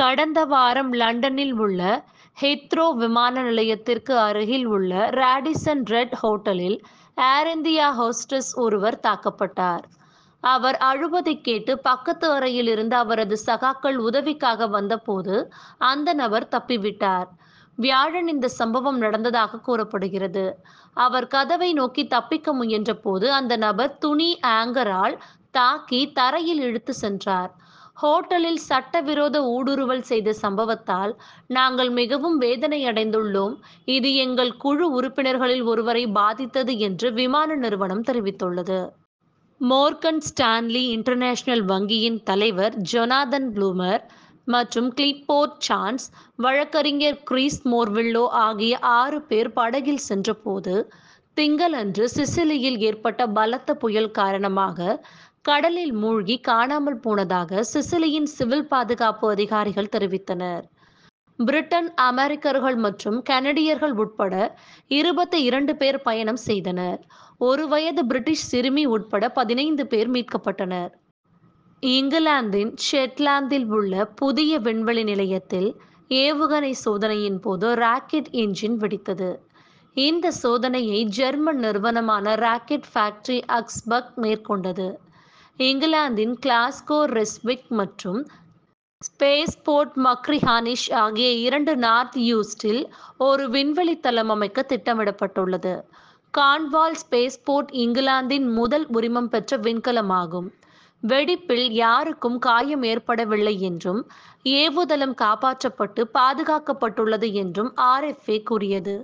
கடந்த வாரம் லண்டனில் உள்ள ஹெத்ரோ விமான நிலையத்திற்கு அருகில் உள்ள ராடிசன் ரெட் ஹோட்டலில் ஏர் இந்தியா ஹோஸ்டஸ் ஒருவர் தாக்கப்பட்டார் அவர் அழுவதை கேட்டு பக்கத்து அறையில் இருந்து அவரது சகாக்கள் உதவிக்காக வந்தபோது அந்த நபர் தப்பிவிட்டார் வியாழன் இந்த சம்பவம் நடந்ததாக கூறப்படுகிறது அவர் கதவை நோக்கி தப்பிக்க முயன்ற போது அந்த நபர் துணி ஆங்கரால் தாக்கி தரையில் இழுத்து சென்றார் ஹோட்டலில் சட்டவிரோத ஊடுருவல் செய்த சம்பவத்தால் நாங்கள் மிகவும் வேதனை அடைந்துள்ளோம் இது எங்கள் குழு உறுப்பினர்களில் ஒருவரை பாதித்தது என்று விமான நிறுவனம் தெரிவித்துள்ளது மோர்கன் ஸ்டான்லி இன்டர்நேஷனல் வங்கியின் தலைவர் ஜொனாதன் ப்ளூமர் மற்றும் கிளிப்போர்ட் சான்ஸ் வழக்கறிஞர் கிறிஸ் மோர்வில்லோ ஆகிய ஆறு பேர் படகில் சென்றபோது திங்களன்று சிசிலியில் ஏற்பட்ட பலத்த புயல் காரணமாக கடலில் மூழ்கி காணாமல் போனதாக சிசிலியின் சிவில் பாதுகாப்பு அதிகாரிகள் தெரிவித்தனர் பிரிட்டன் அமெரிக்கர்கள் மற்றும் கனடியர்கள் உட்பட இருபத்தி இரண்டு பேர் பயணம் செய்தனர் ஒரு வயது பிரிட்டிஷ் சிறுமி உட்பட பதினைந்து பேர் மீட்கப்பட்டனர் இங்கிலாந்தின் ஷெட்லாந்தில் உள்ள புதிய விண்வெளி நிலையத்தில் ஏவுகணை சோதனையின் போது ராக்கெட் என்ஜின் வெடித்தது இந்த சோதனையை ஜெர்மன் நிறுவனமான ராக்கெட் ஃபேக்டரி அக்ஸ்பக் மேற்கொண்டது இங்கிலாந்தின் கிளாஸ்கோ ரெஸ்விக் மற்றும் ஸ்பேஸ்போர்ட் மக்ரிஹானிஷ் ஆகிய இரண்டு நார்த் யூஸ்டில் ஒரு விண்வெளி தளம் அமைக்க திட்டமிடப்பட்டுள்ளது கான்வால் ஸ்பேஸ்போர்ட் இங்கிலாந்தின் முதல் உரிமம் பெற்ற விண்கலமாகும் வெடிப்பில் யாருக்கும் காயம் ஏற்படவில்லை என்றும் ஏவுதளம் காப்பாற்றப்பட்டு பாதுகாக்கப்பட்டுள்ளது என்றும் ஆர்எஃப்ஏ கூறியது